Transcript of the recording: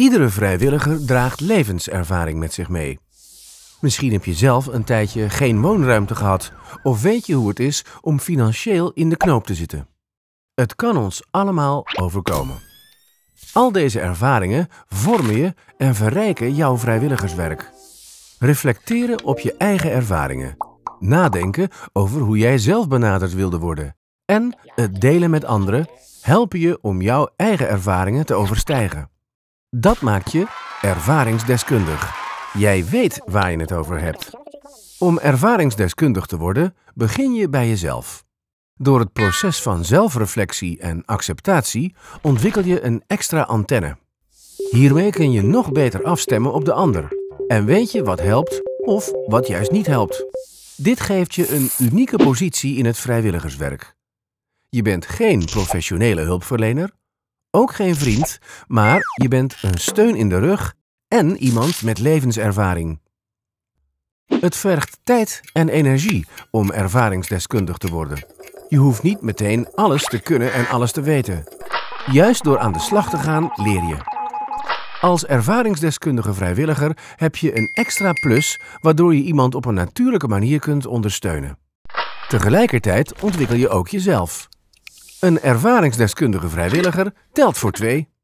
Iedere vrijwilliger draagt levenservaring met zich mee. Misschien heb je zelf een tijdje geen woonruimte gehad of weet je hoe het is om financieel in de knoop te zitten. Het kan ons allemaal overkomen. Al deze ervaringen vormen je en verrijken jouw vrijwilligerswerk. Reflecteren op je eigen ervaringen. Nadenken over hoe jij zelf benaderd wilde worden. En het delen met anderen helpen je om jouw eigen ervaringen te overstijgen. Dat maakt je ervaringsdeskundig. Jij weet waar je het over hebt. Om ervaringsdeskundig te worden, begin je bij jezelf. Door het proces van zelfreflectie en acceptatie ontwikkel je een extra antenne. Hiermee kun je nog beter afstemmen op de ander en weet je wat helpt of wat juist niet helpt. Dit geeft je een unieke positie in het vrijwilligerswerk. Je bent geen professionele hulpverlener, ook geen vriend, maar je bent een steun in de rug en iemand met levenservaring. Het vergt tijd en energie om ervaringsdeskundig te worden. Je hoeft niet meteen alles te kunnen en alles te weten. Juist door aan de slag te gaan leer je. Als ervaringsdeskundige vrijwilliger heb je een extra plus waardoor je iemand op een natuurlijke manier kunt ondersteunen. Tegelijkertijd ontwikkel je ook jezelf. Een ervaringsdeskundige vrijwilliger telt voor twee.